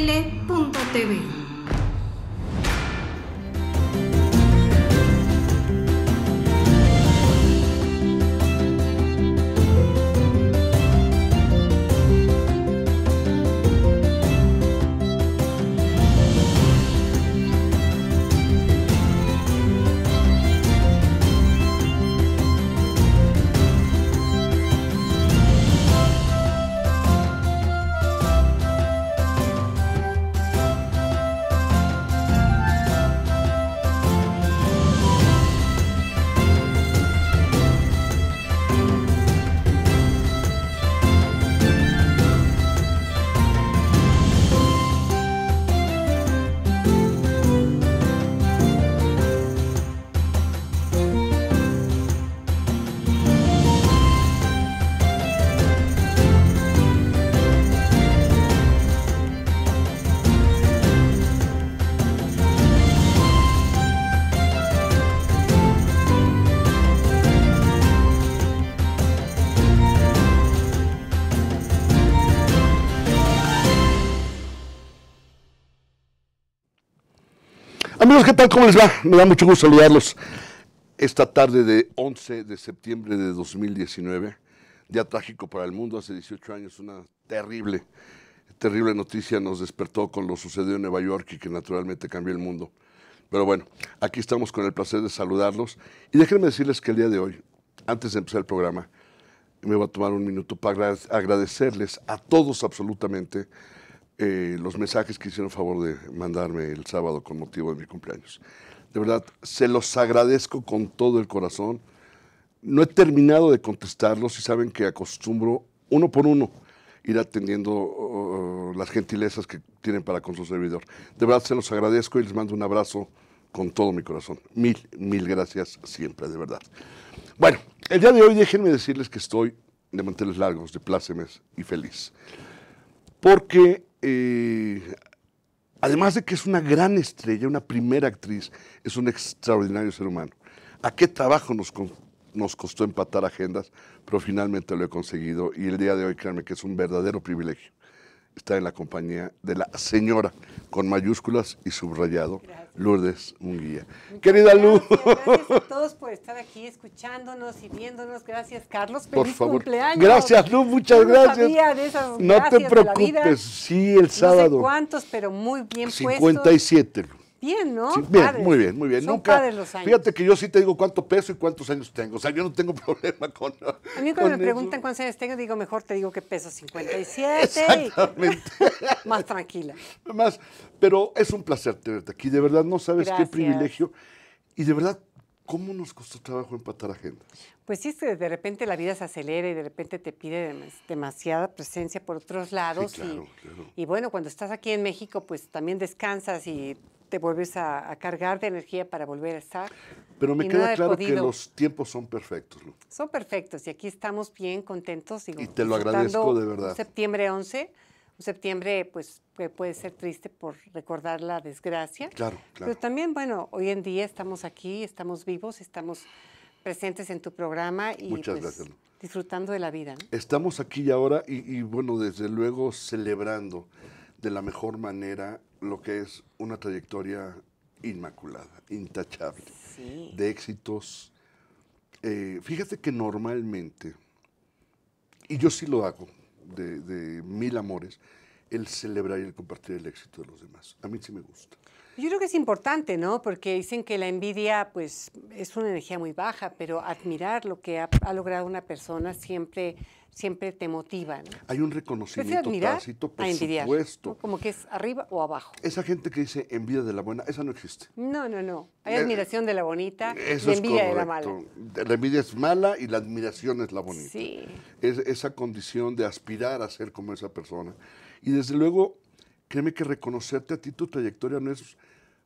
tele.tv. Amigos, ¿qué tal? ¿Cómo les va? Me da mucho gusto saludarlos esta tarde de 11 de septiembre de 2019. Día trágico para el mundo, hace 18 años una terrible, terrible noticia nos despertó con lo sucedido en Nueva York y que naturalmente cambió el mundo. Pero bueno, aquí estamos con el placer de saludarlos y déjenme decirles que el día de hoy, antes de empezar el programa, me voy a tomar un minuto para agradecerles a todos absolutamente eh, los mensajes que hicieron favor de mandarme el sábado con motivo de mi cumpleaños. De verdad, se los agradezco con todo el corazón. No he terminado de contestarlos y saben que acostumbro uno por uno ir atendiendo oh, oh, las gentilezas que tienen para con su servidor. De verdad se los agradezco y les mando un abrazo con todo mi corazón. Mil, mil gracias siempre, de verdad. Bueno, el día de hoy déjenme decirles que estoy de manteles largos, de plácemes y feliz. Porque eh, además de que es una gran estrella, una primera actriz, es un extraordinario ser humano. ¿A qué trabajo nos, nos costó empatar agendas? Pero finalmente lo he conseguido y el día de hoy, créanme que es un verdadero privilegio está en la compañía de la señora, con mayúsculas y subrayado, Lourdes Munguía. Querida Luz. Gracias a todos por estar aquí escuchándonos y viéndonos. Gracias, Carlos. Feliz por favor. Cumpleaños. Gracias, Luz, muchas gracias. no te preocupes, sí, el sábado. cuántos, pero muy bien puestos. 57, Luz. Bien, ¿no? muy bien, muy bien. Nunca. Fíjate que yo sí te digo cuánto peso y cuántos años tengo. O sea, yo no tengo problema con. A mí cuando me preguntan cuántos años tengo, digo, mejor te digo que peso 57. Exactamente. Más tranquila. Más. Pero es un placer tenerte aquí. De verdad, no sabes qué privilegio. Y de verdad, ¿cómo nos costó trabajo empatar agendas? Pues sí, es que de repente la vida se acelera y de repente te pide demasiada presencia por otros lados. y bueno, cuando estás aquí en México, pues también descansas y te vuelves a, cargar de energía para volver a estar. Pero me queda claro que los tiempos son perfectos, Son perfectos y aquí estamos bien contentos. y te lo agradezco de verdad. septiembre 11, un septiembre pues puede ser triste por recordar la desgracia. Claro, claro. Pero también, bueno, hoy en día estamos aquí, estamos vivos, estamos presentes en tu programa y pues, disfrutando de la vida. Estamos aquí ahora y, y bueno, desde luego celebrando de la mejor manera lo que es una trayectoria inmaculada, intachable, de éxitos. Eh, fíjate que normalmente, y yo sí lo hago, de, mil amores, el celebrar y el compartir el éxito de los demás. A mí sí me gusta. Yo creo que es importante, ¿no? Porque dicen que la envidia, pues, es una energía muy baja, pero admirar lo que ha logrado una persona siempre siempre te motivan. Hay un reconocimiento tácito, por supuesto. Como que es arriba o abajo. Esa gente que dice envidia de la buena, esa no existe. No, no, no. Hay eh, admiración de la bonita envidia de la mala. La envidia es mala y la admiración es la bonita. Sí. Es esa condición de aspirar a ser como esa persona. Y desde luego, créeme que reconocerte a ti tu trayectoria no es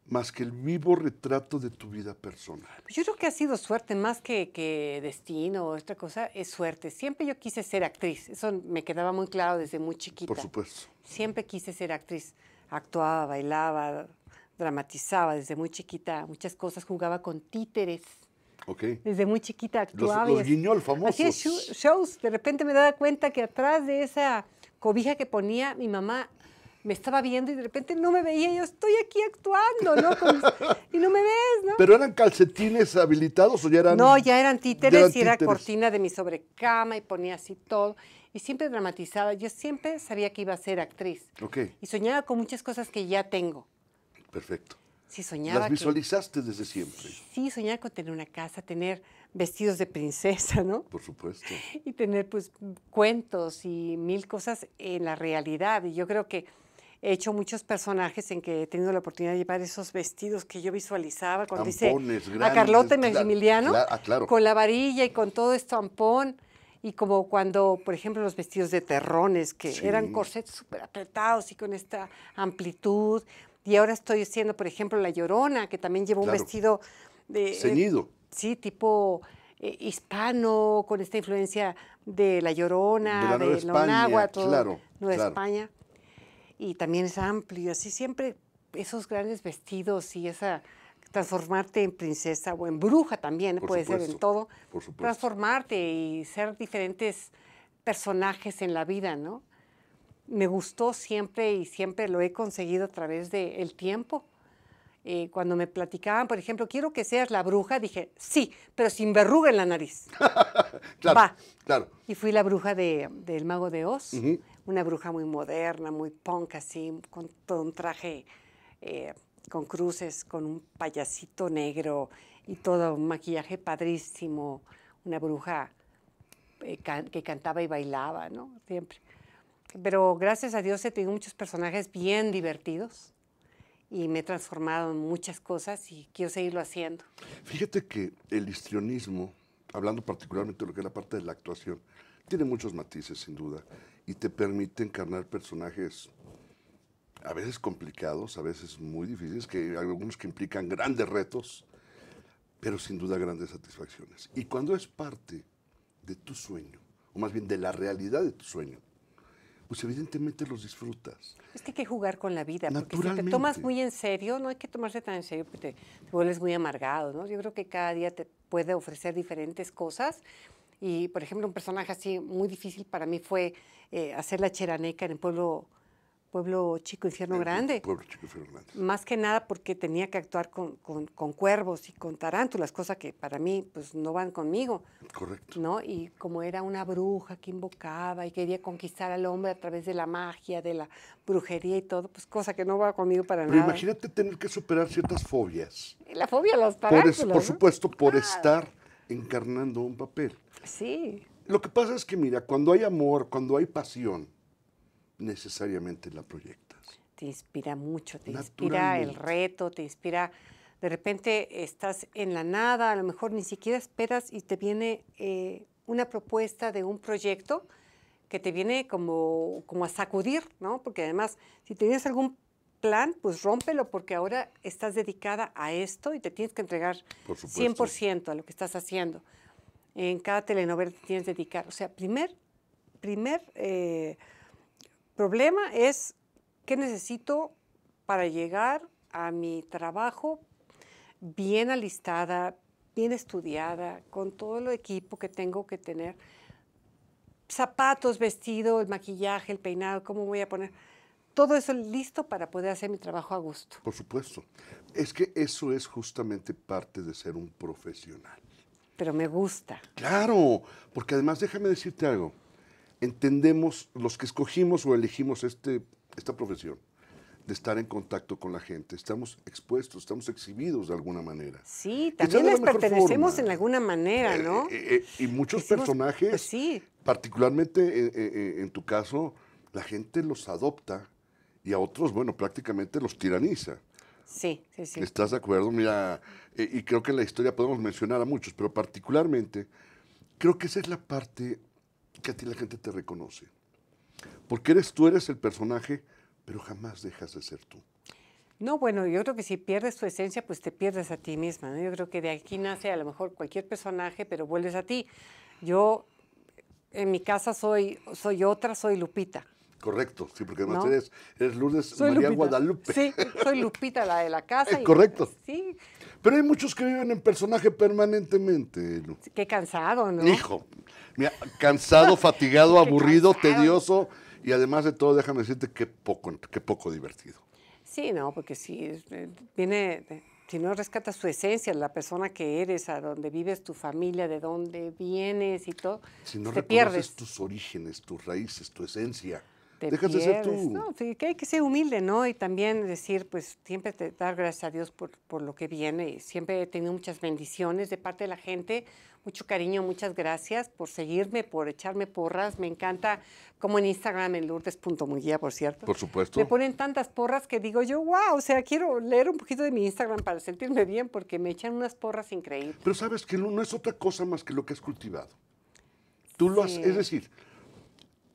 más que el vivo retrato de tu vida personal. Pues yo creo que ha sido suerte, más que, que destino o otra cosa, es suerte. Siempre yo quise ser actriz, eso me quedaba muy claro desde muy chiquita. Por supuesto. Siempre quise ser actriz, actuaba, bailaba, dramatizaba desde muy chiquita, muchas cosas, jugaba con títeres. Okay. Desde muy chiquita actuaba. Los, los guiñol famosos. Hacía shows, de repente me daba cuenta que atrás de esa cobija que ponía, mi mamá me estaba viendo y de repente no me veía, yo estoy aquí actuando, ¿no? y no me ves, ¿no? ¿Pero eran calcetines habilitados o ya eran...? No, ya eran títeres y era cortina de mi sobrecama y ponía así todo. Y siempre dramatizaba, yo siempre sabía que iba a ser actriz. Ok. Y soñaba con muchas cosas que ya tengo. Perfecto. Sí, soñaba. ¿Las visualizaste desde siempre? sí, soñaba con tener una casa, tener vestidos de princesa, ¿no? Por supuesto. Y tener pues cuentos y mil cosas en la realidad. Y yo creo que he hecho muchos personajes en que he tenido la oportunidad de llevar esos vestidos que yo visualizaba cuando dice a Carlota y Maximiliano ah, con la varilla y con todo ampón, y como cuando, por ejemplo, los vestidos de terrones, que eran corsets súper apretados y con esta amplitud. Y ahora estoy haciendo, por ejemplo, La Llorona, que también lleva un vestido de... Eh, Ceñido. sí, tipo eh, hispano, con esta influencia de La Llorona, de, la Nueva todo, Nueva España y también es amplio, así siempre esos grandes vestidos y esa transformarte en princesa o en bruja también, ¿eh? puede ser en todo, transformarte y ser diferentes personajes en la vida, ¿no? Me gustó siempre y siempre lo he conseguido a través del tiempo. Eh, cuando me platicaban, por ejemplo, quiero que seas la bruja, dije, sí, pero sin verruga en la nariz. claro, Va. Y fui la bruja del Mago de Oz una bruja muy moderna, muy punk, así, con todo un traje eh, con cruces, con un payasito negro y todo un maquillaje padrísimo, una bruja eh, que cantaba y bailaba, ¿no? Siempre. Pero gracias a Dios he tenido muchos personajes bien divertidos y me he transformado en muchas cosas y quiero seguirlo haciendo. Fíjate que el histrionismo, hablando particularmente de lo que es la parte de la actuación, tiene muchos matices, sin duda y te permite encarnar personajes a veces complicados, a veces muy difíciles, que algunos que implican grandes retos, pero sin duda grandes satisfacciones. Y cuando es parte de tu sueño, o más bien de la realidad de tu sueño, pues evidentemente los disfrutas. Es que hay que jugar con la vida, porque si te tomas muy en serio, no hay que tomarse tan en serio, porque te, te vuelves muy amargado, ¿no? Yo creo que cada día te puede ofrecer diferentes cosas y, por ejemplo, un personaje así muy difícil para mí fue eh, hacer la cheraneca en el pueblo, pueblo Chico Infierno Grande. Pueblo Chico Infierno Grande. Más que nada porque tenía que actuar con, cuervos y con tarántulas, cosas que para mí pues no van conmigo. Correcto. ¿no? Y como era una bruja que invocaba y quería conquistar al hombre a través de la magia, de la brujería y todo, pues cosa que no va conmigo para nada. Pero imagínate tener que superar ciertas fobias. La fobia a los Por, por supuesto, por estar encarnando un papel. Sí. Lo que pasa es que, mira, cuando hay amor, cuando hay pasión, necesariamente la proyectas. Te inspira mucho, te inspira el reto, te inspira... De repente estás en la nada, a lo mejor ni siquiera esperas y te viene eh, una propuesta de un proyecto que te viene como, como a sacudir, ¿no? Porque además, si tienes algún plan, pues rómpelo porque ahora estás dedicada a esto y te tienes que entregar 100% a lo que estás haciendo. En cada telenovela te tienes que dedicar. O sea, primer, primer eh, problema es qué necesito para llegar a mi trabajo bien alistada, bien estudiada, con todo el equipo que tengo que tener. Zapatos, vestido, el maquillaje, el peinado, cómo voy a poner todo eso listo para poder hacer mi trabajo a gusto. Por supuesto. Es que eso es justamente parte de ser un profesional. Pero me gusta. Claro, porque además déjame decirte algo. Entendemos los que escogimos o elegimos este, esta profesión de estar en contacto con la gente. Estamos expuestos, estamos exhibidos de alguna manera. Sí, también les pertenecemos en alguna manera, eh, ¿no? Eh, eh, y muchos pues, personajes, particularmente en tu caso, la gente los adopta y a otros, bueno, prácticamente los tiraniza. Sí, sí, sí. ¿Estás de acuerdo? Mira, eh, y creo que en la historia podemos mencionar a muchos, pero particularmente creo que esa es la parte que a ti la gente te reconoce. Porque eres tú, eres el personaje, pero jamás dejas de ser tú. No, bueno, yo creo que si pierdes tu esencia, pues te pierdes a ti misma. Yo creo que de aquí nace a lo mejor cualquier personaje, pero vuelves a ti. Yo, en mi casa soy, soy otra, soy Lupita. Correcto, sí, porque además ¿No? eres, Lourdes María Guadalupe. Sí, soy Lupita, la de la casa. Correcto. Sí. Pero hay muchos que viven en personaje permanentemente, Qué cansado, ¿no? Hijo, mira, cansado, fatigado, aburrido, tedioso y además de todo, déjame decirte qué poco, qué poco divertido. Sí, no, porque si eh, viene si no rescatas tu esencia, la persona que eres, a donde vives, tu familia, de dónde vienes y todo, si no te pierdes tus orígenes, tus raíces, tu esencia. Dejas de ser tú. No, que hay que ser humilde, ¿no? Y también decir, pues siempre te dar gracias a Dios por, lo que viene. siempre he tenido muchas bendiciones de parte de la gente, mucho cariño, muchas gracias por seguirme, por echarme porras. Me encanta, como en Instagram, en Lourdes.muguía, por cierto. Por supuesto. Me ponen tantas porras que digo yo, wow, o sea, quiero leer un poquito de mi Instagram para sentirme bien, porque me echan unas porras increíbles. Pero sabes que no, es otra cosa más que lo que has cultivado. Tú lo has, es decir,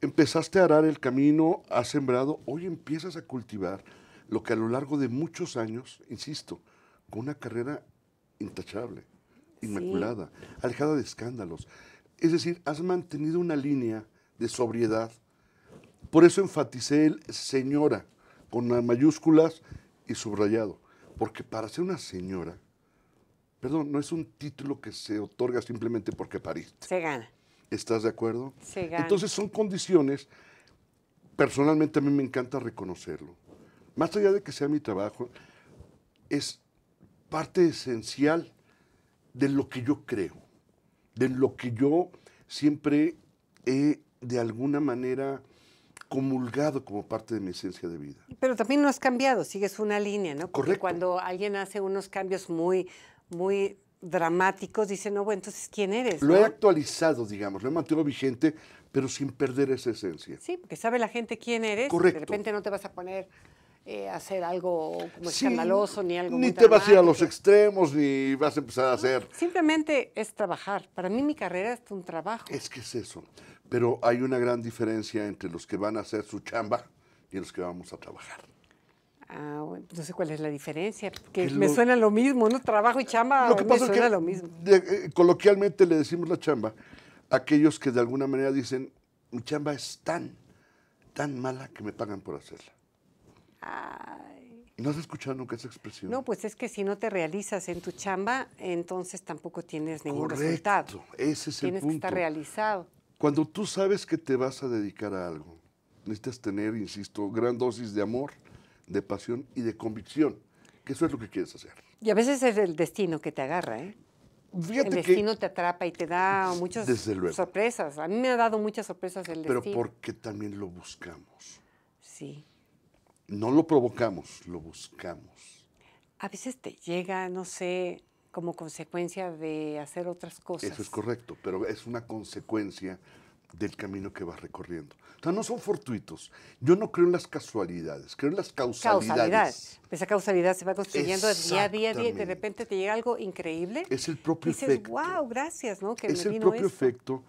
empezaste a arar el camino, has sembrado, hoy empiezas a cultivar lo que a lo largo de muchos años, insisto, con una carrera intachable, inmaculada, alejada de escándalos. Es decir, has mantenido una línea de sobriedad. Por eso enfaticé el señora con las mayúsculas y subrayado. Porque para ser una señora, perdón, no es un título que se otorga simplemente porque pariste. Se gana. ¿Estás de acuerdo? Entonces son condiciones, personalmente a mí me encanta reconocerlo. Más allá de que sea mi trabajo, es parte esencial de lo que yo creo, de lo que yo siempre he de alguna manera comulgado como parte de mi esencia de vida. Pero también no has cambiado, sigues una línea, ¿no? Porque cuando alguien hace unos cambios muy, muy dramáticos, dicen, no, bueno, entonces, ¿quién eres? Lo he actualizado, digamos, lo he mantenido vigente, pero sin perder esa esencia. Sí, porque sabe la gente quién eres. Correcto. De repente no te vas a poner eh, a hacer algo como escandaloso ni algo. Ni te vas a ir a los extremos, ni vas a empezar a hacer. Simplemente es trabajar. Para mí mi carrera es un trabajo. Es que es eso. Pero hay una gran diferencia entre los que van a hacer su chamba y los que vamos a trabajar. Ah, pues no sé cuál es la diferencia, que, me suena lo mismo, ¿no? Trabajo y chamba lo que pasa es que, lo mismo. Eh, coloquialmente le decimos la chamba a aquellos que de alguna manera dicen, mi chamba es tan, tan mala que me pagan por hacerla. Ay. ¿No has escuchado nunca esa expresión? No, pues es que si no te realizas en tu chamba, entonces tampoco tienes ningún resultado. Ese es el punto. Tienes que estar realizado. Cuando tú sabes que te vas a dedicar a algo, necesitas tener, insisto, gran dosis de amor de pasión y de convicción, que eso es lo que quieres hacer. Y a veces es el destino que te agarra, ¿eh? el destino te atrapa y te da muchas sorpresas. A mí me ha dado muchas sorpresas el destino. Pero porque también lo buscamos. Sí. No lo provocamos, lo buscamos. A veces te llega, no sé, como consecuencia de hacer otras cosas. Eso es correcto, pero es una consecuencia del camino que vas recorriendo. O sea, no son fortuitos. Yo no creo en las casualidades, creo en las causalidades. Esa causalidad se va construyendo día a día, y de repente te llega algo increíble. Es el propio dices, efecto. wow, gracias, ¿no? Que es el propio efecto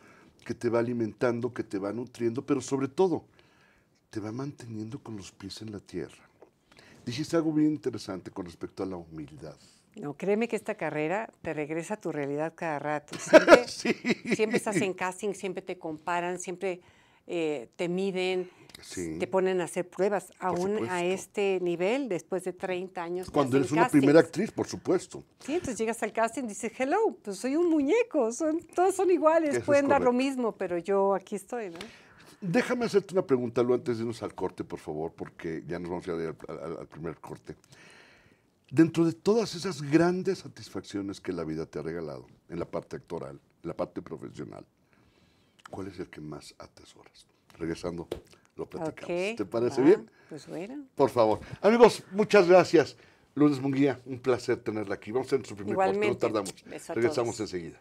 que te va alimentando, que te va nutriendo, pero sobre todo, te va manteniendo con los pies en la tierra. Dijiste algo bien interesante con respecto a la humildad. No, créeme que esta carrera te regresa a tu realidad cada rato. Siempre, siempre estás en casting, siempre te comparan, siempre eh, te miden, te ponen a hacer pruebas, aún a este nivel, después de 30 años. Cuando eres una primera actriz, por supuesto. Sí, entonces llegas al casting y dices, hello, pues soy un muñeco, todos son iguales, pueden dar lo mismo, pero yo aquí estoy, ¿no? Déjame hacerte una pregunta, antes de irnos al corte, por favor, porque ya nos vamos a ir al primer corte dentro de todas esas grandes satisfacciones que la vida te ha regalado en la parte actoral, en la parte profesional, ¿cuál es el que más atesoras? Regresando, lo platicamos. ¿Te parece bien? Pues bueno. Por favor. Amigos, muchas gracias. Lourdes Munguía, un placer tenerla aquí. Vamos a hacer su primer corte, no tardamos. Regresamos enseguida.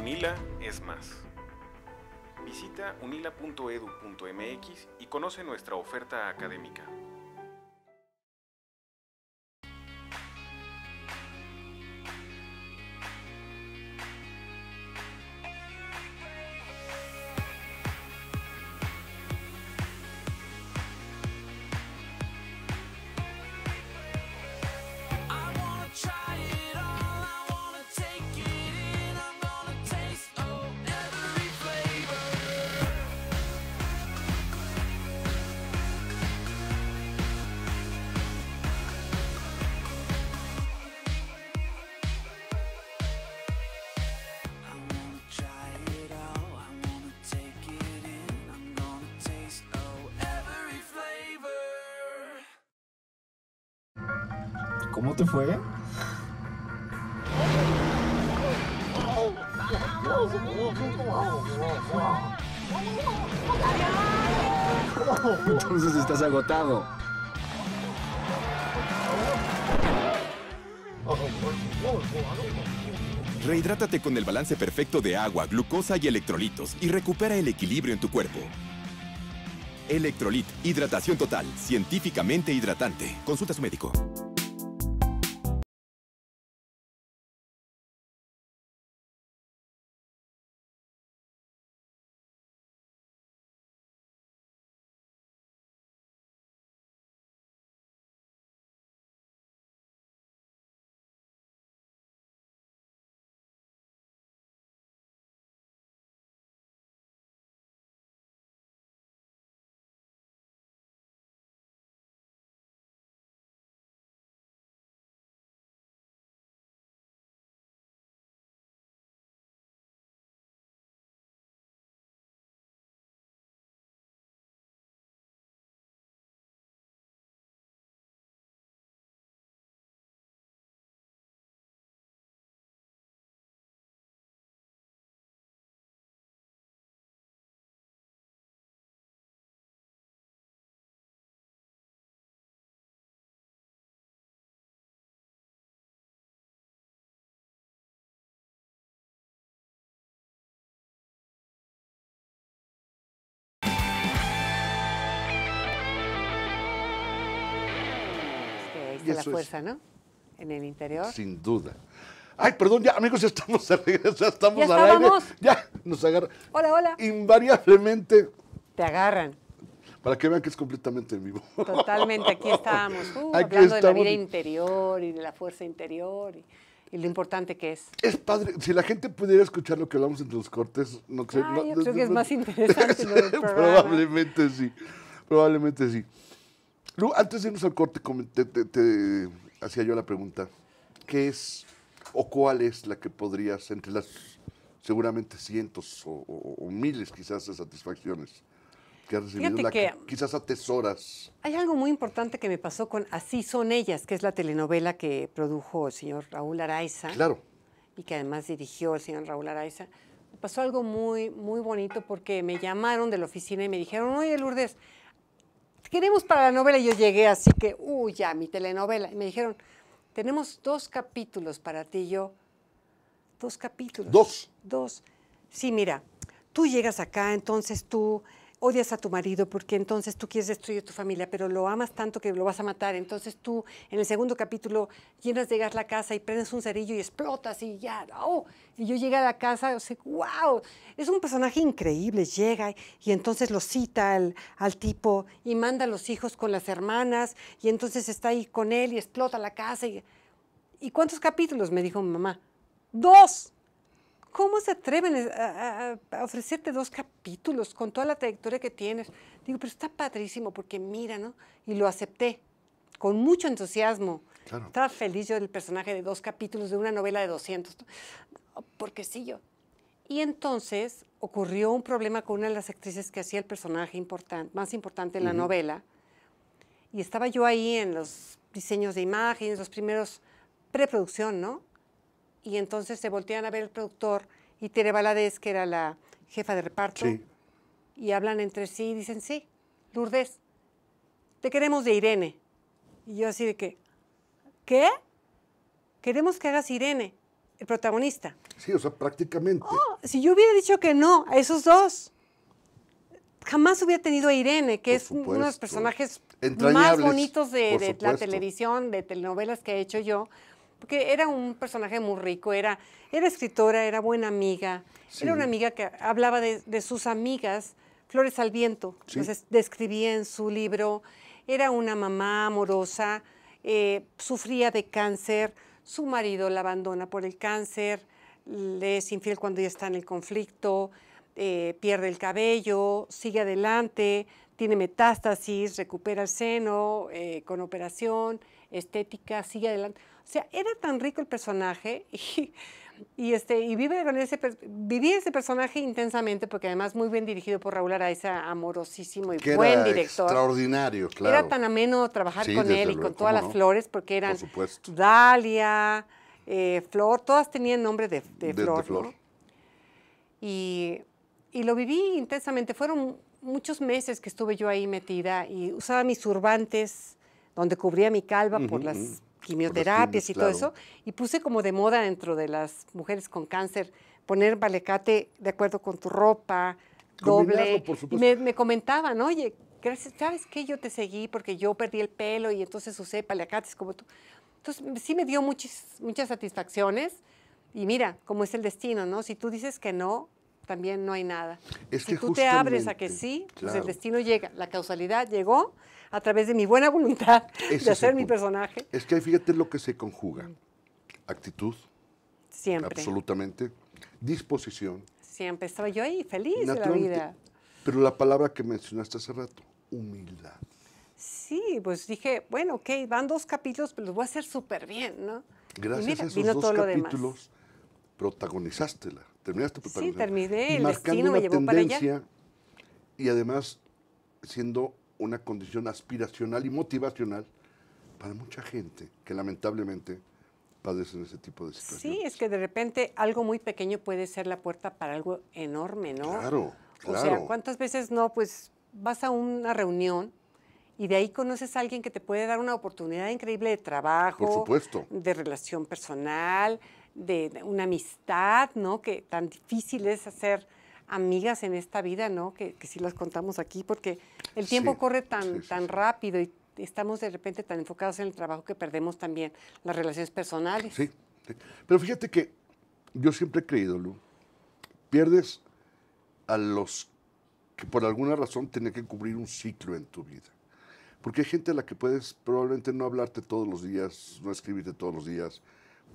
Unila es más. Visita unila.edu.mx y conoce nuestra oferta académica. ¿Cómo te fue? Entonces estás agotado. Rehidrátate con el balance perfecto de agua, glucosa y electrolitos y recupera el equilibrio en tu cuerpo. Electrolit, hidratación total, científicamente hidratante. Consulta a su médico. la fuerza, ¿no? En el interior. Sin duda. Ay, perdón, ya amigos, ya estamos al regreso, ya estamos ya Ya nos agarran. Hola, hola. Invariablemente. Te agarran. Para que vean que es completamente vivo. Totalmente, aquí estábamos, uh, hablando de la vida interior y de la fuerza interior. Y lo importante que es. Es padre, si la gente pudiera escuchar lo que hablamos entre los cortes, no sé. yo creo que es más interesante. probablemente sí, probablemente sí. Lu, antes de irnos al corte, te, hacía yo la pregunta, ¿qué es o cuál es la que podrías, entre las seguramente cientos o, miles quizás de satisfacciones que has recibido, la quizás atesoras? Hay algo muy importante que me pasó con Así son ellas, que es la telenovela que produjo el señor Raúl Araiza. Claro. Y que además dirigió el señor Raúl Araiza. Me pasó algo muy, muy bonito porque me llamaron de la oficina y me dijeron, oye Lourdes, queremos para la novela. Y yo llegué así que, uy, ya, mi telenovela. Y me dijeron, tenemos dos capítulos para ti. Y yo, dos capítulos. Dos. Dos. Sí, mira, tú llegas acá, entonces tú odias a tu marido porque entonces tú quieres destruir tu familia, pero lo amas tanto que lo vas a matar. Entonces tú, en el segundo capítulo, llenas de gas la casa y prendes un cerillo y explotas y ya, ¡oh! Y yo llegué a la casa, y sea, ¡wow! Es un personaje increíble. Llega y entonces lo cita al, tipo y manda a los hijos con las hermanas y entonces está ahí con él y explota la casa. ¿Y, ¿y cuántos capítulos? Me dijo mi mamá. ¡Dos! ¿Cómo se atreven a, ofrecerte dos capítulos con toda la trayectoria que tienes? Digo, pero está padrísimo porque mira, ¿no? Y lo acepté con mucho entusiasmo. Estaba feliz yo del personaje de dos capítulos de una novela de 200, porque sí yo. Y entonces ocurrió un problema con una de las actrices que hacía el personaje importante, más importante en la novela. Y estaba yo ahí en los diseños de imágenes, los primeros preproducción, ¿no? y entonces se voltean a ver el productor y Tere Valadez, que era la jefa de reparto, sí. y hablan entre sí y dicen, sí, Lourdes, te queremos de Irene. Y yo así de que, ¿qué? Queremos que hagas Irene, el protagonista. Sí, o sea, prácticamente. Oh, si yo hubiera dicho que no a esos dos, jamás hubiera tenido a Irene, que es uno de los personajes más bonitos de, de la televisión, de telenovelas que he hecho yo porque era un personaje muy rico, era, era escritora, era buena amiga, era una amiga que hablaba de, sus amigas, Flores al Viento, entonces describía en su libro, era una mamá amorosa, eh, sufría de cáncer, su marido la abandona por el cáncer, le es infiel cuando ya está en el conflicto, eh, pierde el cabello, sigue adelante, tiene metástasis, recupera el seno eh, con operación, estética, sigue adelante. O sea, era tan rico el personaje y, este, y vive con ese, viví ese personaje intensamente porque además muy bien dirigido por Raúl Araiza, amorosísimo y buen director. Extraordinario, claro. Era tan ameno trabajar con él y con todas las flores porque eran Dalia, eh, Flor, todas tenían nombre de, Flor. Y, y lo viví intensamente. Fueron muchos meses que estuve yo ahí metida y usaba mis turbantes donde cubría mi calva por las quimioterapias y todo eso. Y puse como de moda dentro de las mujeres con cáncer poner balecate de acuerdo con tu ropa, doble. y me, me comentaban, oye, gracias, ¿sabes qué? Yo te seguí porque yo perdí el pelo y entonces usé palecates como tú. Entonces, sí me dio muchas, muchas satisfacciones. Y mira, cómo es el destino, ¿no? Si tú dices que no, también no hay nada. si tú te abres a que sí, pues el destino llega, la causalidad llegó a través de mi buena voluntad de hacer mi personaje. Es que ahí fíjate lo que se conjuga. Actitud. Siempre. Absolutamente. Disposición. Siempre. Estaba yo ahí feliz de la vida. Pero la palabra que mencionaste hace rato, humildad. Sí, pues dije, bueno, ok, van dos capítulos, pero los voy a hacer súper bien, ¿no? Gracias mira, a esos dos capítulos, la. ¿Terminaste tu Sí, terminé. El destino me llevó para allá. Y además siendo una condición aspiracional y motivacional para mucha gente que lamentablemente padecen ese tipo de situaciones. Sí, es que de repente algo muy pequeño puede ser la puerta para algo enorme, ¿no? Claro, claro. O sea, ¿cuántas veces no? Pues vas a una reunión y de ahí conoces a alguien que te puede dar una oportunidad increíble de trabajo, supuesto. de relación personal, de una amistad, ¿no? Que tan difícil es hacer amigas en esta vida, ¿no? Que, que si las contamos aquí, porque el tiempo corre tan, tan rápido y estamos de repente tan enfocados en el trabajo que perdemos también las relaciones personales. Sí, pero fíjate que yo siempre he creído, Lu, pierdes a los que por alguna razón tienen que cubrir un ciclo en tu vida. Porque hay gente a la que puedes probablemente no hablarte todos los días, no escribirte todos los días,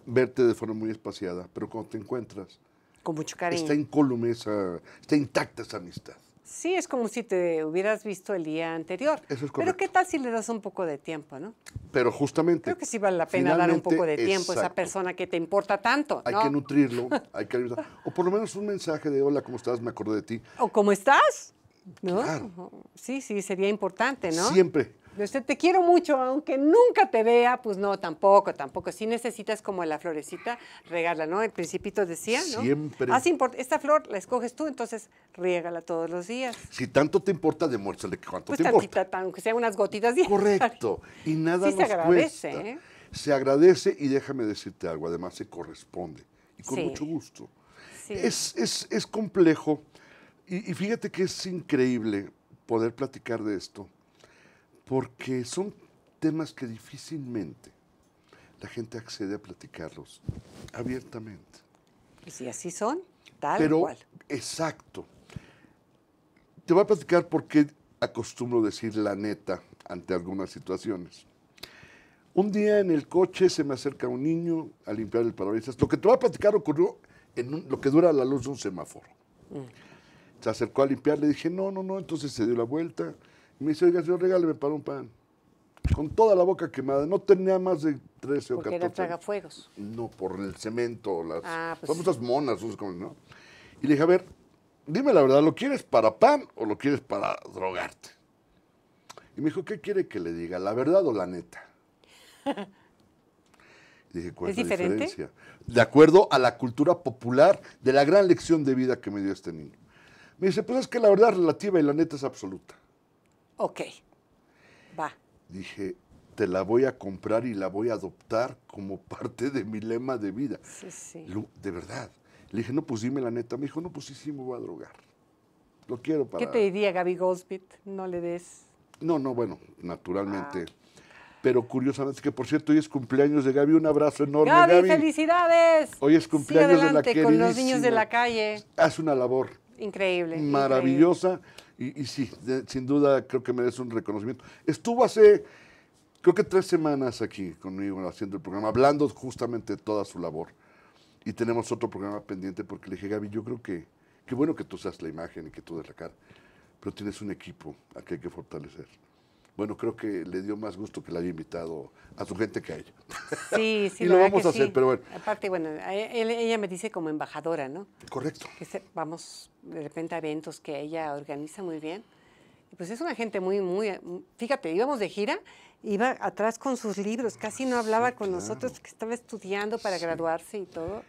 verte de forma muy espaciada, pero cuando te encuentras... Con mucho cariño. Está incólume esa, está intacta esa amistad. Sí, es como si te hubieras visto el día anterior. Pero qué tal si le das un poco de tiempo, ¿no? Pero justamente. Creo que sí vale la pena dar un poco de tiempo a esa persona que te importa tanto. Hay que nutrirlo, hay que O por lo menos un mensaje de hola, ¿cómo estás? Me acordé de ti. O ¿cómo estás? ¿No? Sí, sí, sería importante, ¿no? Siempre. Usted te quiero mucho, aunque nunca te vea, pues no, tampoco, tampoco. Si necesitas como la florecita, regala, ¿no? El principito decía, ¿no? Siempre. Ah, esta flor la escoges tú, entonces riégala todos los días. Si tanto te importa, demuéstrale que cuánto pues te tantita, aunque sea unas gotitas. Correcto. Y nada más. se agradece, ¿eh? Se agradece y déjame decirte algo, además se corresponde. Y con mucho gusto. Es, complejo. y fíjate que es increíble poder platicar de esto porque son temas que difícilmente la gente accede a platicarlos abiertamente. Y si así son, tal Pero, Exacto. Te voy a platicar por qué acostumbro decir la neta ante algunas situaciones. Un día en el coche se me acerca un niño a limpiar el parabrisas. Lo que te voy a platicar ocurrió en lo que dura la luz de un semáforo. Mm. Se acercó a limpiar, le dije, no, no, no, entonces se dio la vuelta, me dice, oiga, señor, regáleme para un pan. Con toda la boca quemada. No tenía más de 13 o 14. ¿Porque traga fuegos. No, por el cemento. Las ah, pues monas, ¿no? Y le dije, a ver, dime la verdad, ¿lo quieres para pan o lo quieres para drogarte? Y me dijo, ¿qué quiere que le diga? ¿La verdad o la neta? dije, ¿cuál es la diferencia? De acuerdo a la cultura popular de la gran lección de vida que me dio este niño. Me dice, pues es que la verdad es relativa y la neta es absoluta. Ok, va. Dije, te la voy a comprar y la voy a adoptar como parte de mi lema de vida. Sí, sí. de verdad. Le dije, no, pues dime la neta. Me dijo, no, pues sí, sí, me voy a drogar. Lo quiero para... ¿Qué te diría Gaby Goldsmith? No le des... No, no, bueno, naturalmente. Ah. Pero curiosamente, que por cierto, hoy es cumpleaños de Gaby. Un abrazo enorme, Gaby. Gaby. felicidades! Hoy es cumpleaños de con los niños de la calle. Haz una labor. Increíble. Maravillosa y, sí, sin duda creo que merece un reconocimiento. Estuvo hace, creo que tres semanas aquí conmigo haciendo el programa, hablando justamente de toda su labor. Y tenemos otro programa pendiente porque le dije, Gaby, yo creo que qué bueno que tú seas la imagen y que tú des la cara, pero tienes un equipo a que hay que fortalecer bueno, creo que le dio más gusto que la haya invitado a su gente que a ella. Sí, sí. y lo vamos a hacer, pero bueno. Aparte, bueno, e, e, ella me dice como embajadora, ¿no? Correcto. Que vamos de repente a eventos que ella organiza muy bien. Pues es una gente muy, muy, fíjate, íbamos de gira, iba atrás con sus libros, casi no ah, hablaba con nosotros, que estaba estudiando para graduarse y todo.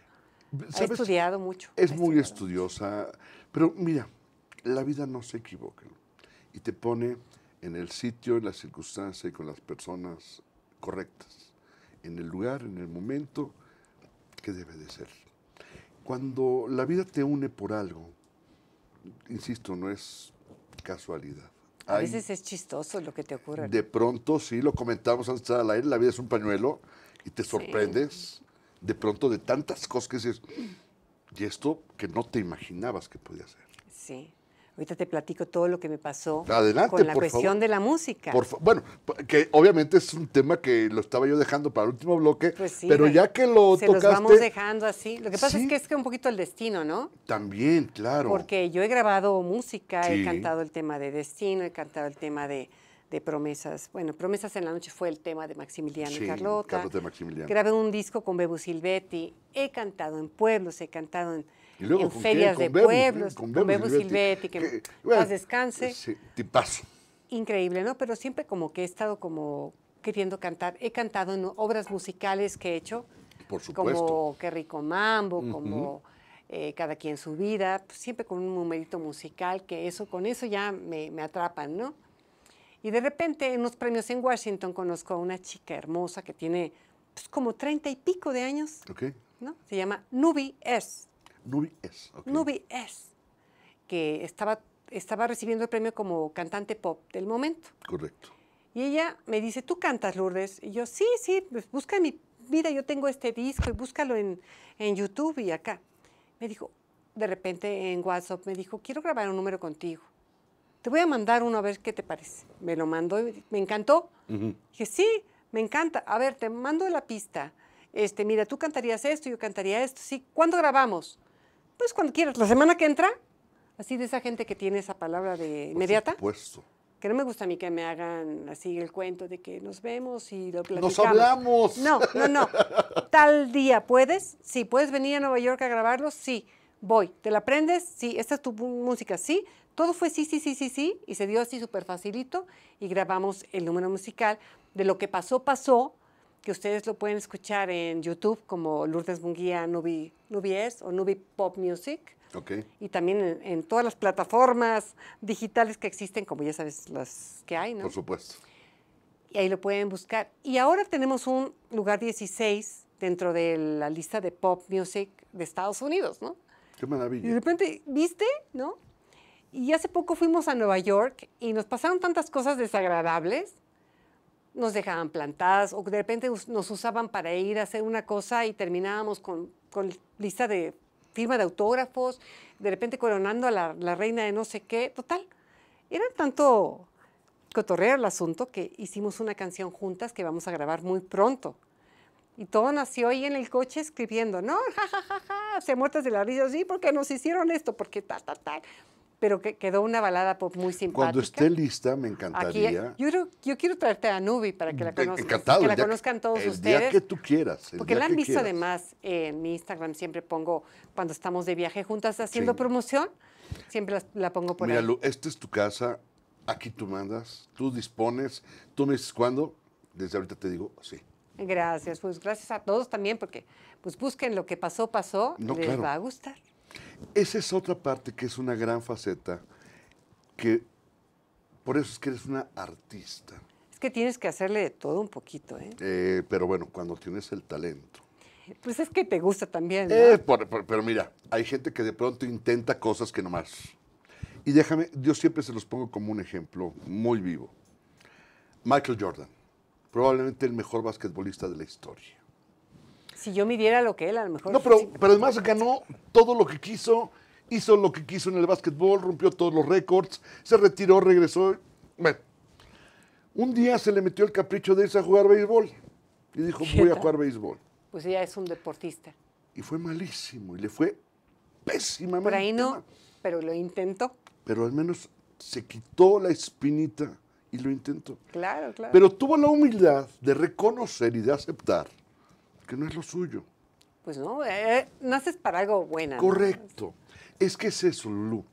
Ha estudiado mucho. Es muy estudiosa, pero mira, la vida no se equivoca y te pone en el sitio, en la circunstancia y con las personas correctas, en el lugar, en el momento que debe de ser. Cuando la vida te une por algo, insisto, no es casualidad. a veces es chistoso lo que te ocurre. De pronto, sí, lo comentamos antes al aire, la vida es un pañuelo y te sorprendes de pronto de tantas cosas que dices, y esto que no te imaginabas que podía ser. Sí. Ahorita te platico todo lo que me pasó con la cuestión de la música. bueno, que obviamente es un tema que lo estaba yo dejando para el último bloque, pues pero ya que lo se tocaste... los vamos dejando así. Lo que pasa es que es que un poquito el destino, ¿no? También, claro. Porque yo he grabado música, he cantado el tema de destino, he cantado el tema de, promesas. Bueno, Promesas en la Noche fue el tema de Maximiliano y Carlota. Carlos de Maximiliano. Grabé un disco con Bebu Silvetti. He cantado en pueblos, he cantado en y en ferias de pueblos, con Bebo Silvetti, que, más descanse. Increíble, ¿no? Pero siempre como que he estado como queriendo cantar. He cantado en obras musicales que he hecho. Por supuesto. Como Qué rico mambo, como eh, Cada quien su vida, pues siempre con un numerito musical que eso, con eso ya me, atrapan, ¿no? Y de repente en unos premios en Washington conozco a una chica hermosa que tiene pues, como treinta y pico de años. Ok. ¿no? Se llama Nubi S. Nubi S. Nubi S, que estaba, estaba recibiendo el premio como cantante pop del momento. Correcto. Y ella me dice, ¿tú cantas, Lourdes? Y yo, sí, sí, pues busca mi, vida, yo tengo este disco y búscalo en, en YouTube y acá. Me dijo, de repente en WhatsApp, me dijo, quiero grabar un número contigo. Te voy a mandar uno a ver qué te parece. Me lo mandó y me encantó. Dije, sí, me encanta. A ver, te mando la pista. Este, mira, tú cantarías esto, yo cantaría esto. Sí, ¿cuándo grabamos? Pues cuando quieras, la semana que entra, así de esa gente que tiene esa palabra de inmediata. Por supuesto. Que no me gusta a mí que me hagan así el cuento de que nos vemos y lo platicamos. ¡Nos hablamos! No, no, no. Tal día puedes, sí. ¿Puedes venir a Nueva York a grabarlo? Sí. Voy. ¿Te la aprendes? Sí. ¿Esta es tu música? Sí. Todo fue sí, sí, sí, sí, sí. Y se dio así súper facilito y grabamos el número musical. De lo que pasó, pasó que ustedes lo pueden escuchar en YouTube como Lourdes Munguía Nubi, Nubies o Nubi Pop Music. Okay. Y también en, todas las plataformas digitales que existen, como ya sabes las que hay, ¿no? Por supuesto. Y ahí lo pueden buscar. Y ahora tenemos un lugar 16 dentro de la lista de pop music de Estados Unidos, ¿no? Qué maravilla. Y de repente, ¿viste? ¿No? Y hace poco fuimos a Nueva York y nos pasaron tantas cosas desagradables nos dejaban plantadas o de repente nos usaban para ir a hacer una cosa y terminábamos con, lista de firma de autógrafos, de repente coronando a la, reina de no sé qué, total. Era tanto cotorreo el asunto que hicimos una canción juntas que vamos a grabar muy pronto. Y todo nació ahí en el coche escribiendo, ¿no? Ja, ja, ja, ja, se muertas de la risa, sí, porque nos hicieron esto, porque tal, tal, tal pero que quedó una balada pop muy simpática. Cuando esté lista, me encantaría. Eh, yo, yo, quiero traerte a Nubi para que la conozcan. Encantado. Que la conozcan todos ustedes. El día que tú quieras. Porque la han visto además en mi Instagram, siempre pongo, cuando estamos de viaje juntas haciendo promoción, siempre la, pongo por Mira, Lu, esta es tu casa, aquí tú mandas, tú dispones, tú me dices cuándo, desde ahorita te digo sí. Gracias, pues gracias a todos también, porque pues busquen lo que pasó, pasó, no, les va a gustar. Esa es otra parte que es una gran faceta, que por eso es que eres una artista. Es que tienes que hacerle de todo un poquito, ¿eh? eh pero bueno, cuando tienes el talento. Pues es que te gusta también. Eh, pero mira, hay gente que de pronto intenta cosas que no más Y déjame, yo siempre se los pongo como un ejemplo muy vivo. Michael Jordan, probablemente el mejor basquetbolista de la historia. Si yo midiera lo que él, a lo mejor. No, pero, pero además ganó todo lo que quiso, hizo lo que quiso en el básquetbol, rompió todos los récords, se retiró, regresó. Bueno, un día se le metió el capricho de irse a jugar béisbol y dijo: Voy a jugar béisbol. Pues ella es un deportista. Y fue malísimo y le fue pésimamente. Por ahí no, pero lo intentó. Pero al menos se quitó la espinita y lo intentó. Claro, claro. Pero tuvo la humildad de reconocer y de aceptar que no es lo suyo. Pues no, eh, eh, naces para algo bueno. Correcto. Es que es eso, Lulu.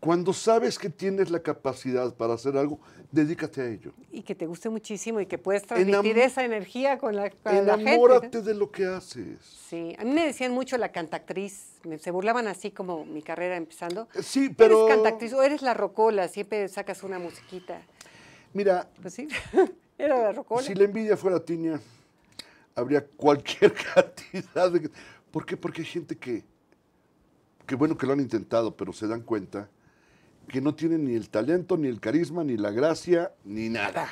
Cuando sabes que tienes la capacidad para hacer algo, dedícate a ello. Y que te guste muchísimo y que puedes transmitir esa energía con la, con Enamórate la gente. de lo que haces. Sí, a mí me decían mucho la cantactriz, se burlaban así como mi carrera empezando. Eh, sí, pero... Eres cantactriz o eres la rocola, siempre sacas una musiquita. Mira... Pues sí, era la rocola. Si la envidia fuera tiña habría cualquier cantidad de... ¿Por qué? Porque hay gente que, que bueno que lo han intentado, pero se dan cuenta que no tienen ni el talento, ni el carisma, ni la gracia, ni nada.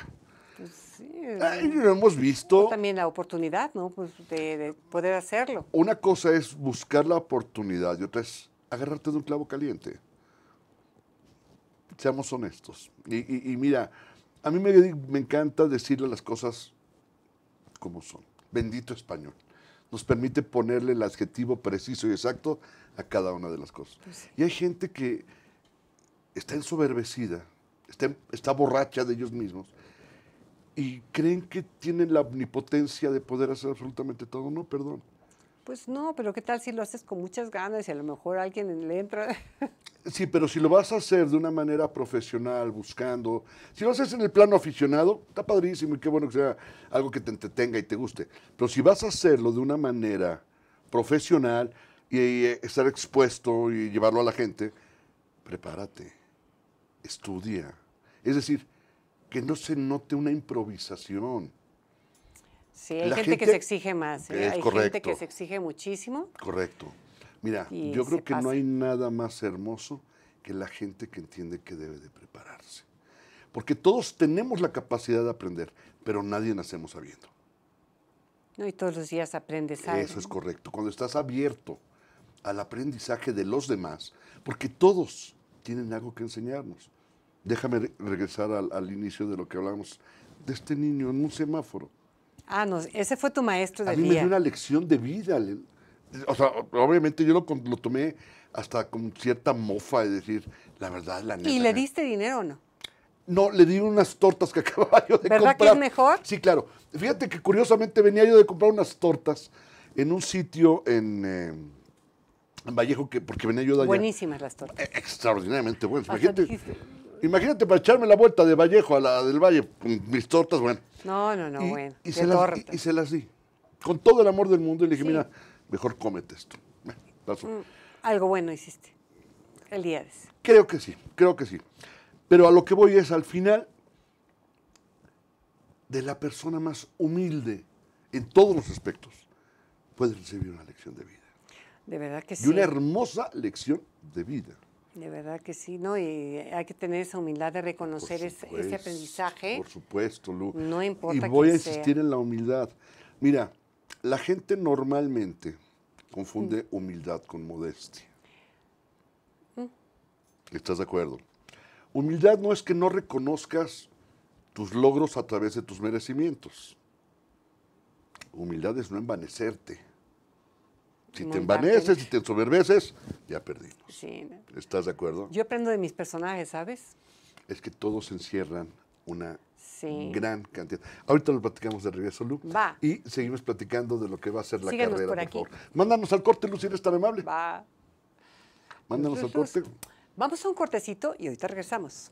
Pues sí. Eh, lo hemos visto. también la oportunidad, ¿no? Pues de, poder hacerlo. Una cosa es buscar la oportunidad y otra es agarrarte de un clavo caliente. Seamos honestos. Y, mira, a mí me encanta decirle las cosas como son bendito español. Nos permite ponerle el adjetivo preciso y exacto a cada una de las cosas. Pues y hay gente que está ensoberbecida, está, está borracha de ellos mismos y creen que tienen la omnipotencia de poder hacer absolutamente todo. No, perdón. Pues no, pero ¿qué tal si lo haces con muchas ganas y a lo mejor alguien le entra? Sí, pero si lo vas a hacer de una manera profesional, buscando, si lo haces en el plano aficionado, está padrísimo y qué bueno que sea algo que te entretenga y te guste. Pero si vas a hacerlo de una manera profesional y, eh, estar expuesto y llevarlo a la gente, prepárate, estudia. Es decir, que no se note una improvisación. Sí, ¿eh? hay gente, que se exige más. Hay gente que se exige muchísimo. Correcto. Mira, yo creo que no hay nada más hermoso que la gente que entiende que debe de prepararse. Porque todos tenemos la capacidad de aprender, pero nadie nacemos sabiendo. No, y todos los días aprendes algo. Eso es correcto. Cuando estás abierto al aprendizaje de los demás, porque todos tienen algo que enseñarnos. Déjame regresar al, al inicio de lo que hablamos de este niño en un semáforo. Ah, no, ese fue tu maestro de vida. A mí me dio una lección de vida. O sea, obviamente yo lo, tomé hasta con cierta mofa de decir la verdad, la neta. ¿Y le diste dinero o no? No, le di unas tortas que acababa yo de comprar. ¿Verdad que es mejor? Sí, claro. Fíjate que curiosamente venía yo de comprar unas tortas en un sitio en, eh, Vallejo, que, porque venía yo de allá. Buenísimas las tortas. E, extraordinariamente buenas. Imagínate. Imagínate para echarme la vuelta de Vallejo a la del Valle con mis tortas, bueno. No, no, no, bueno. Y se, las, di. Con todo el amor del mundo. Y le dije, mira, mejor cómete esto. Mm, algo bueno hiciste. El día de Creo que sí, creo que sí. Pero a lo que voy es al final de la persona más humilde en todos los aspectos puede recibir una lección de vida. De verdad que sí. Y una hermosa lección de vida. De verdad que sí, ¿no? Y hay que tener esa humildad de reconocer ese, aprendizaje. Por supuesto, Lu. No importa. Y voy a insistir en la humildad. Mira, la gente normalmente confunde mm. humildad con modestia. Mm. ¿Estás de acuerdo? Humildad no es que no reconozcas tus logros a través de tus merecimientos. Humildad es no envanecerte. Si te envaneces, si te ensoberbeces, ya perdimos. Sí. ¿Estás de acuerdo? Yo aprendo de mis personajes, ¿sabes? Es que todos encierran una gran cantidad. Ahorita lo platicamos de regreso, Luc. Va. Y seguimos platicando de lo que va a ser la carrera, por, aquí. Mándanos al corte, Lucía, está tan amable. Va. Mándanos al corte. Vamos a un cortecito y ahorita regresamos.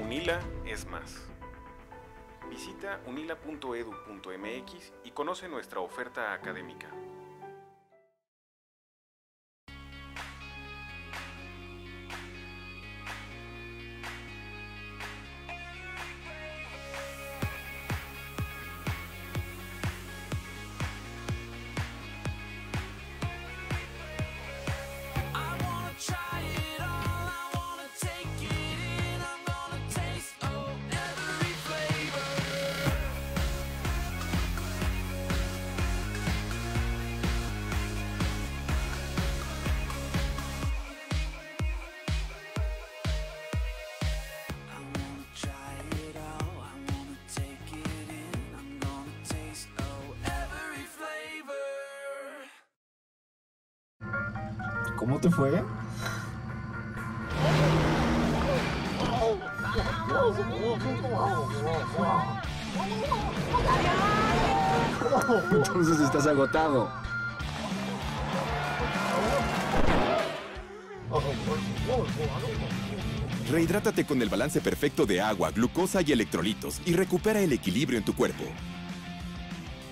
Unila es más. Visita unila.edu.mx y conoce nuestra oferta académica. te fue? Entonces estás agotado. Rehidrátate con el balance perfecto de agua, glucosa y electrolitos y recupera el equilibrio en tu cuerpo.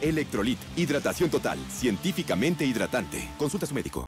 Electrolit, hidratación total, científicamente hidratante. Consulta a su médico.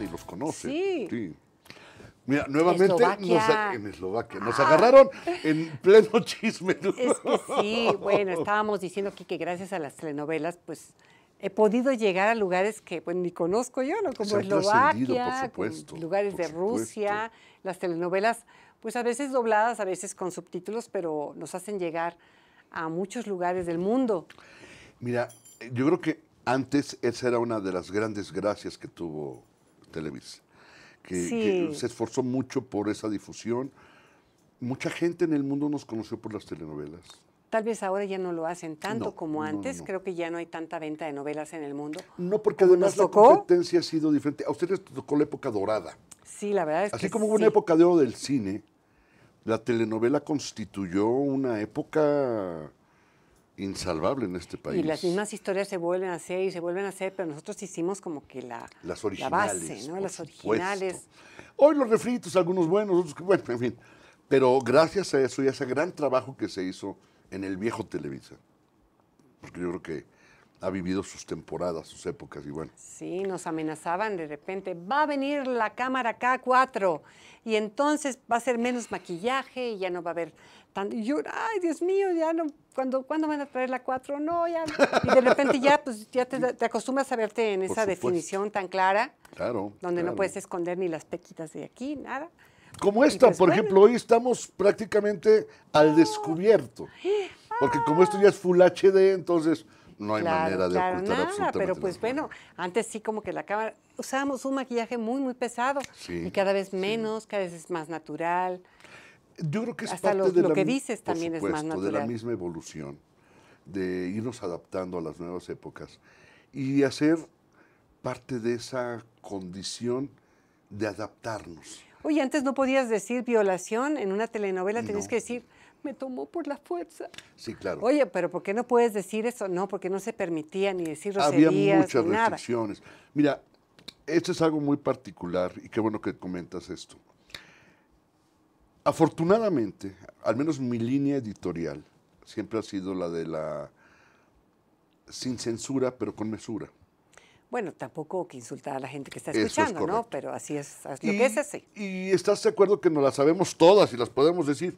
y los conocen. Sí. Mira, nuevamente en Eslovaquia. Nos ah. agarraron en pleno chisme. sí, bueno, estábamos diciendo aquí que gracias a las telenovelas, pues he podido llegar a lugares que pues, ni conozco yo, ¿no? Como Eslovaquia, supuesto, lugares de Rusia, las telenovelas, pues a veces dobladas, a veces con subtítulos, pero nos hacen llegar a muchos lugares del mundo. Mira, yo creo que antes esa era una de las grandes gracias que tuvo Televisa, que, se esforzó mucho por esa difusión. Mucha gente en el mundo nos conoció por las telenovelas. Tal vez ahora ya no lo hacen tanto como antes. Creo que ya no hay tanta venta de novelas en el mundo. No, porque además la competencia ha sido diferente. A ustedes tocó la época dorada. Sí, la verdad es Así como hubo una época de oro del cine, la telenovela constituyó una época insalvable en este país. Y las mismas historias se vuelven a hacer y se vuelven a hacer, pero nosotros hicimos como que la, base, ¿no? Las originales. Hoy los refritos, algunos buenos, otros que bueno, en fin. Pero gracias a eso y a ese gran trabajo que se hizo en el viejo Televisa, porque yo creo que ha vivido sus temporadas, sus épocas y bueno. Sí, nos amenazaban de repente, va a venir la cámara K4 y entonces va a ser menos maquillaje y ya no va a haber y yo, ay, Dios mío, ya no, cuando van a traer la 4? No, ya. Y de repente ya, pues, ya te, acostumbras a verte en esa definición tan clara. Claro. Donde no puedes esconder ni las pequitas de aquí, nada. Como esta, pues, por ejemplo, hoy estamos prácticamente al descubierto. Ah. Porque como esto ya es Full HD, entonces no hay manera de claro, nada, pero pues bueno, antes sí como que la cámara usábamos un maquillaje muy muy pesado y cada vez menos, cada vez es más natural. Yo creo que es parte de lo la, que dices también de la misma evolución, de irnos adaptando a las nuevas épocas y hacer parte de esa condición de adaptarnos. Oye, antes no podías decir violación en una telenovela, tenías que decir me tomó por la fuerza. Sí, claro. Oye, pero ¿por qué no puedes decir eso? No, porque no se permitía ni decir Había muchas restricciones. Mira, esto es algo muy particular y qué bueno que comentas esto. Afortunadamente, al menos mi línea editorial siempre ha sido la de la sin censura, pero con mesura. Bueno, tampoco que insultar a la gente que está escuchando, ¿no? Pero así es, y, es así. Y estás de acuerdo que no las sabemos todas y las podemos decir,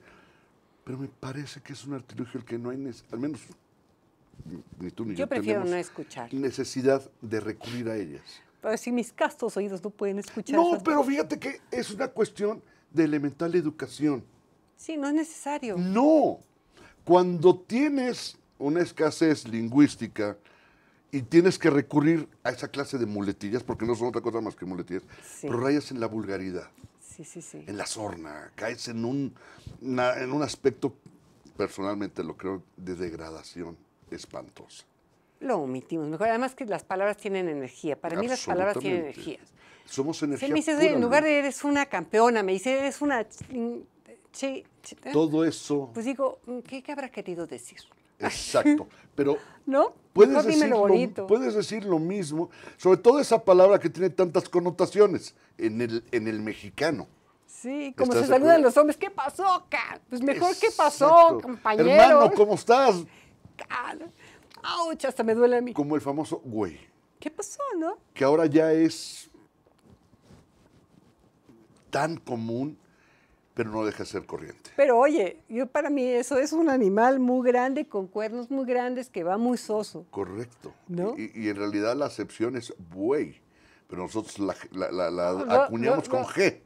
pero me parece que es un artilugio el que no hay, al menos ni tú ni yo. Yo prefiero no escuchar. Necesidad de recurrir a ellas. Pero si mis castos oídos no pueden escuchar. No, pero fíjate que es una cuestión de elemental educación. Sí, no es necesario. No. Cuando tienes una escasez lingüística y tienes que recurrir a esa clase de muletillas, porque no son otra cosa más que muletillas, rayas en la vulgaridad. En la sorna, caes en un, en un aspecto, personalmente lo creo, de degradación espantosa. Lo omitimos mejor. Además que las palabras tienen energía. Para mí las palabras tienen energía. Somos energía. me dice, en lugar de eres una campeona, me dice, eres una. ¿eh?". Todo eso. Pues digo, mm, ¿qué, habrá querido decir? Exacto. Pero ¿No? puedes, decir lo, puedes decir lo mismo, sobre todo esa palabra que tiene tantas connotaciones en el, en el mexicano. Sí, como se saludan los hombres, ¿qué pasó, car? Pues mejor, ¿qué pasó, compañero? Hermano, ¿cómo estás? ¡Auch! Hasta me duele a mí. Como el famoso güey. ¿Qué pasó, no? Que ahora ya es tan común, pero no deja de ser corriente. Pero oye, yo para mí eso es un animal muy grande, con cuernos muy grandes, que va muy soso. Correcto. Y, en realidad la acepción es buey, pero nosotros la, acuñamos con G.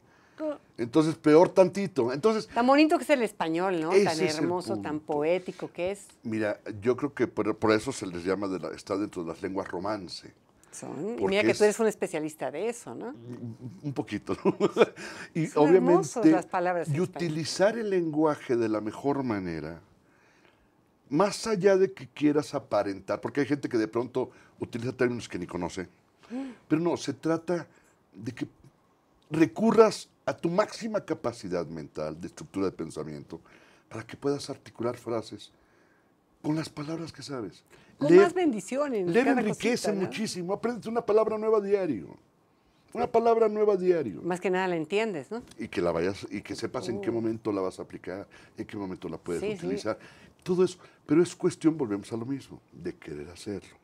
Entonces, peor tantito. Entonces, tan bonito que es el español, ¿no? Tan hermoso, tan poético que es. Mira, yo creo que por, eso se les llama, de está dentro de las lenguas romance y mira que tú eres un especialista de eso, ¿no? Un poquito. y obviamente, y utilizar el lenguaje de la mejor manera, más allá de que quieras aparentar, porque hay gente que de pronto utiliza términos que ni conoce, pero no, se trata de que recurras a tu máxima capacidad mental de estructura de pensamiento para que puedas articular frases con las palabras que sabes. Con más bendiciones. cada enriquece muchísimo. Aprendes una palabra nueva diario. Una palabra nueva diario. Más que nada la entiendes, ¿no? Y que la vayas, y que sepas en qué oh. momento la vas a aplicar, en qué momento la puedes utilizar. Todo eso. Pero es cuestión, volvemos a lo mismo, de querer hacerlo.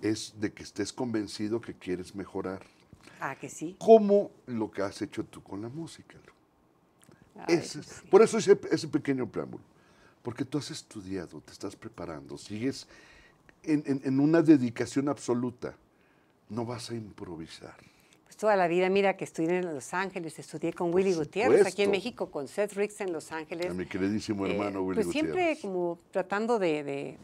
Es de que estés convencido que quieres mejorar. Ah, que sí. Como lo que has hecho tú con la música. Pues por eso ese, ese pequeño preámbulo porque tú has estudiado, te estás preparando, sigues en, una dedicación absoluta, no vas a improvisar Pues toda la vida, mira que estudié en Los Ángeles, estudié con Willy Gutiérrez aquí en México, con Seth Ricks en Los Ángeles. A mi queridísimo eh, hermano Willy pues Gutiérrez. Siempre como tratando de,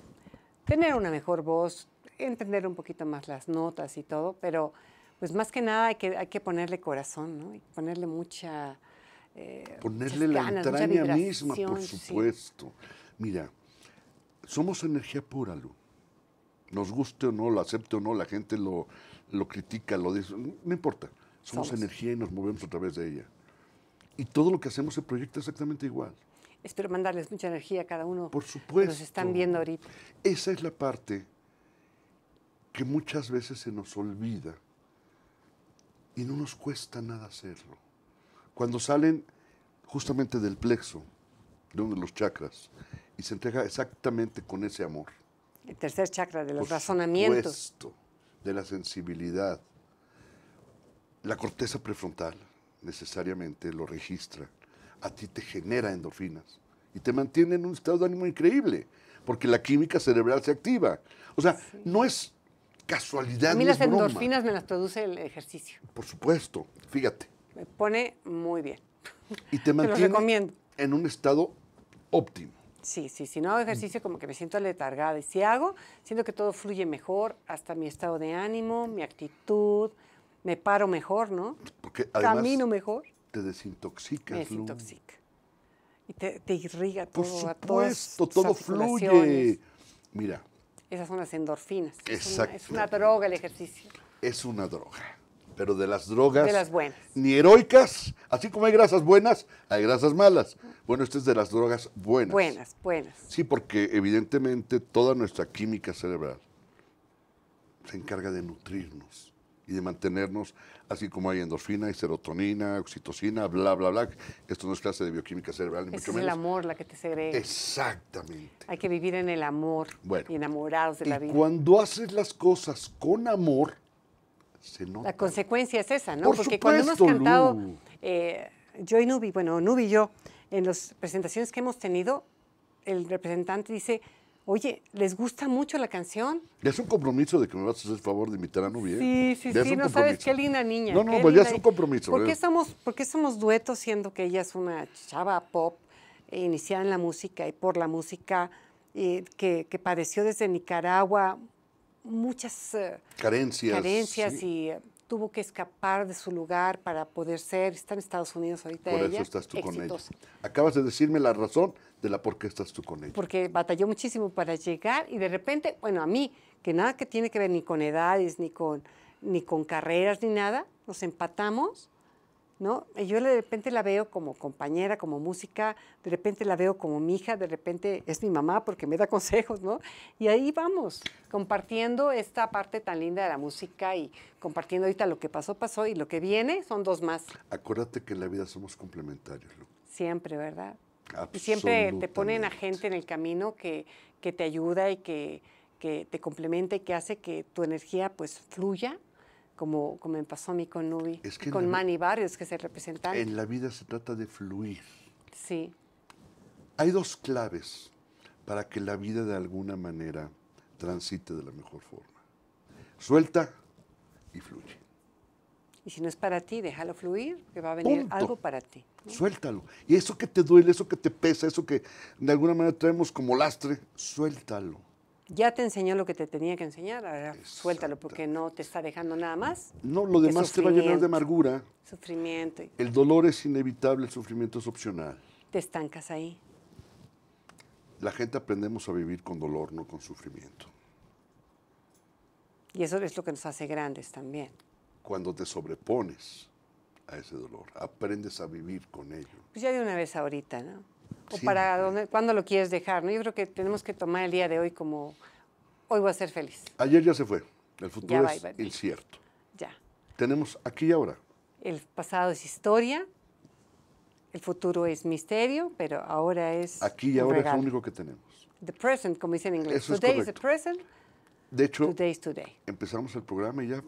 tener una mejor voz, entender un poquito más las notas y todo, pero pues más que nada hay que, hay que ponerle corazón, ¿no? Y ponerle mucha eh, Ponerle la entraña misma, por supuesto. Mira, somos energía pura, Lu. Nos guste o no, lo acepte o no, la gente lo, lo critica, lo dice, no importa. Somos, energía y nos movemos a través de ella. Y todo lo que hacemos se proyecta exactamente igual. Espero mandarles mucha energía a cada uno. Por supuesto. Que nos están viendo ahorita. Esa es la parte que muchas veces se nos olvida y no nos cuesta nada hacerlo cuando salen justamente del plexo, de uno de los chakras, y se entrega exactamente con ese amor. El tercer chakra de los Por razonamientos. Supuesto, de la sensibilidad. La corteza prefrontal necesariamente lo registra. A ti te genera endorfinas y te mantiene en un estado de ánimo increíble, porque la química cerebral se activa. O sea, no es casualidad. A mí las endorfinas me las produce el ejercicio. Por supuesto, fíjate me pone muy bien. Y te mantiene en un estado óptimo. Sí, sí, si no hago ejercicio como que me siento letargada y si hago, siento que todo fluye mejor, hasta mi estado de ánimo, mi actitud, me paro mejor, ¿no? Porque además Camino mejor. Te desintoxica. Me desintoxica. Y te, irriga todo. Por supuesto, todo fluye. Mira. Esas son las endorfinas. es una droga el ejercicio. Es una droga pero de las drogas. De las buenas. Ni heroicas. Así como hay grasas buenas, hay grasas malas. Bueno, este es de las drogas buenas. Buenas, buenas. Sí, porque evidentemente toda nuestra química cerebral se encarga de nutrirnos y de mantenernos, así como hay endorfina y serotonina, oxitocina, bla, bla, bla. Esto no es clase de bioquímica cerebral, es el amor la que te segrega. Exactamente. Hay que vivir en el amor bueno, y enamorados de la vida. Cuando haces las cosas con amor, la consecuencia es esa, ¿no? Porque cuando hemos cantado, eh, yo y Nubi, bueno, Nubi y yo, en las presentaciones que hemos tenido, el representante dice, oye, ¿les gusta mucho la canción? Es un compromiso de que me vas a hacer el favor de invitar a Nubi. ¿eh? Sí, sí, sí, no sabes qué linda niña. No, no, pues ya es un compromiso. ¿Por qué, somos, duetos siendo que ella es una chava pop eh, iniciada en la música y por la música que, que padeció desde Nicaragua muchas eh, carencias, y eh, tuvo que escapar de su lugar para poder ser, está en Estados Unidos ahorita. Por eso estás tú con Acabas de decirme la razón de la por qué estás tú con ella. Porque batalló muchísimo para llegar y de repente, bueno, a mí, que nada que tiene que ver ni con edades, ni con, ni con carreras, ni nada, nos empatamos ¿no? Yo de repente la veo como compañera, como música, de repente la veo como mi hija, de repente es mi mamá porque me da consejos, ¿no? Y ahí vamos, compartiendo esta parte tan linda de la música y compartiendo ahorita lo que pasó, pasó y lo que viene son dos más. Acuérdate que en la vida somos complementarios, Siempre, ¿verdad? Y siempre te ponen a gente en el camino que, que te ayuda y que, te complementa y que hace que tu energía pues fluya como, me pasó a mí con Nubi, con Manny Barrios, que se el En la vida se trata de fluir. Sí. Hay dos claves para que la vida de alguna manera transite de la mejor forma. Suelta y fluye. Y si no es para ti, déjalo fluir, que va a venir algo para ti. Suéltalo. Y eso que te duele, eso que te pesa, eso que de alguna manera traemos como lastre, suéltalo ya te enseñó lo que te tenía que enseñar, suéltalo porque no te está dejando nada más. No, lo demás te va a llenar de amargura. Sufrimiento. El dolor es inevitable, el sufrimiento es opcional. Te estancas ahí. La gente aprendemos a vivir con dolor, no con sufrimiento. Y eso es lo que nos hace grandes también. Cuando te sobrepones a ese dolor, aprendes a vivir con ello. Pues ya de una vez ahorita, ¿no? o para dónde, cuándo lo quieres dejar, ¿no? Yo creo que tenemos que tomar el día de hoy como hoy voy a ser feliz. Ayer ya se fue, el futuro es incierto. Ya. Tenemos aquí y ahora. El pasado es historia, el futuro es misterio, pero ahora es Aquí y ahora es lo único que tenemos. The present, como dicen en inglés. today is the present. De hecho, today is today. empezamos el programa y ya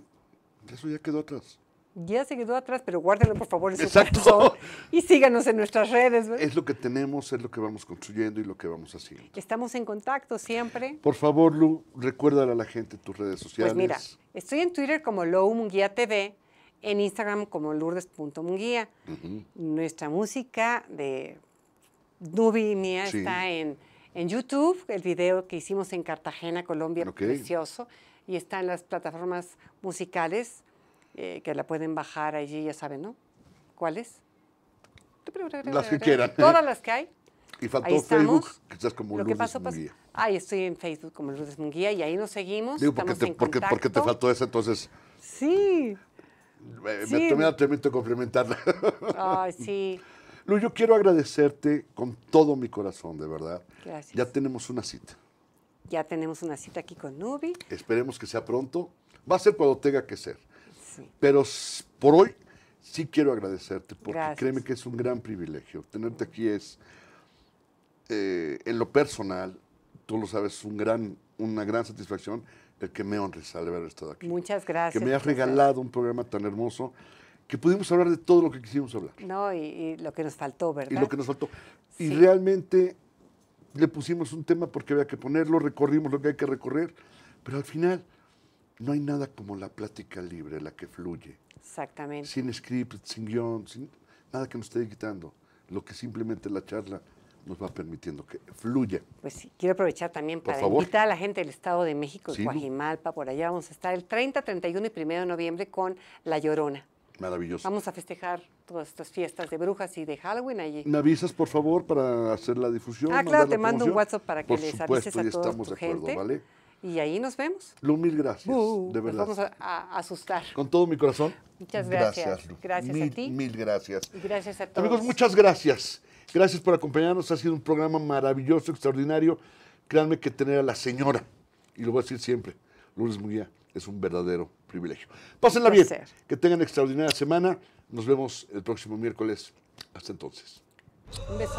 eso ya quedó atrás ya se quedó atrás, pero guárdenlo por favor en su Exacto. y síganos en nuestras redes. Es lo que tenemos, es lo que vamos construyendo y lo que vamos haciendo. Estamos en contacto siempre. Por favor, Lu, recuérdale a la gente tus redes sociales. Pues mira, estoy en Twitter como Lou TV, en Instagram como Lourdes.munguía. Nuestra música de Nubi mía está en, YouTube, el video que hicimos en Cartagena, Colombia, precioso. Y está en las plataformas musicales eh, que la pueden bajar allí, ya saben, ¿no? ¿Cuáles? Las que quieran. Todas las que hay. Y faltó Facebook, que como Lourdes pues, Munguía. Ah, estoy en Facebook como Lourdes Munguía y ahí nos seguimos. Digo, porque, te, en porque, porque te faltó esa, entonces. Sí. Me, tomé el atrevimiento de complementarla. Ay, sí. Lu, yo quiero agradecerte con todo mi corazón, de verdad. Gracias. Ya tenemos una cita. Ya tenemos una cita aquí con Nubi. Esperemos que sea pronto. Va a ser cuando tenga que ser. Pero por hoy sí quiero agradecerte, porque créeme que es un gran privilegio. Tenerte aquí es, eh, en lo personal, tú lo sabes, un gran, una gran satisfacción el que me honres al haber estado aquí. Muchas gracias. Que me has regalado un programa tan hermoso que pudimos hablar de todo lo que quisimos hablar. No, y, lo que nos faltó, ¿verdad? Y lo que nos faltó. Y realmente le pusimos un tema porque había que ponerlo, recorrimos lo que hay que recorrer, pero al final no hay nada como la plática libre, la que fluye. Exactamente. Sin script, sin guión, sin nada que nos esté quitando. Lo que simplemente la charla nos va permitiendo que fluya. Pues sí, quiero aprovechar también para invitar a la gente del Estado de México, de Guajimalpa, por allá vamos a estar el 30, 31 y 1 de noviembre con La Llorona. Maravilloso. Vamos a festejar todas estas fiestas de brujas y de Halloween allí. ¿Me avisas, por favor, para hacer la difusión? Ah, claro, te mando un WhatsApp para que les avises a toda estamos de acuerdo, ¿vale? Y ahí nos vemos. Lu, mil gracias. de verdad. Nos vamos a, asustar. Con todo mi corazón. Muchas gracias. Gracias, a ti. Mil gracias. gracias a todos. Amigos, muchas gracias. Gracias por acompañarnos. Ha sido un programa maravilloso, extraordinario. Créanme que tener a la señora, y lo voy a decir siempre, Lourdes Muguía, es un verdadero privilegio. Pásenla bien. Que tengan extraordinaria semana. Nos vemos el próximo miércoles. Hasta entonces. Un besote.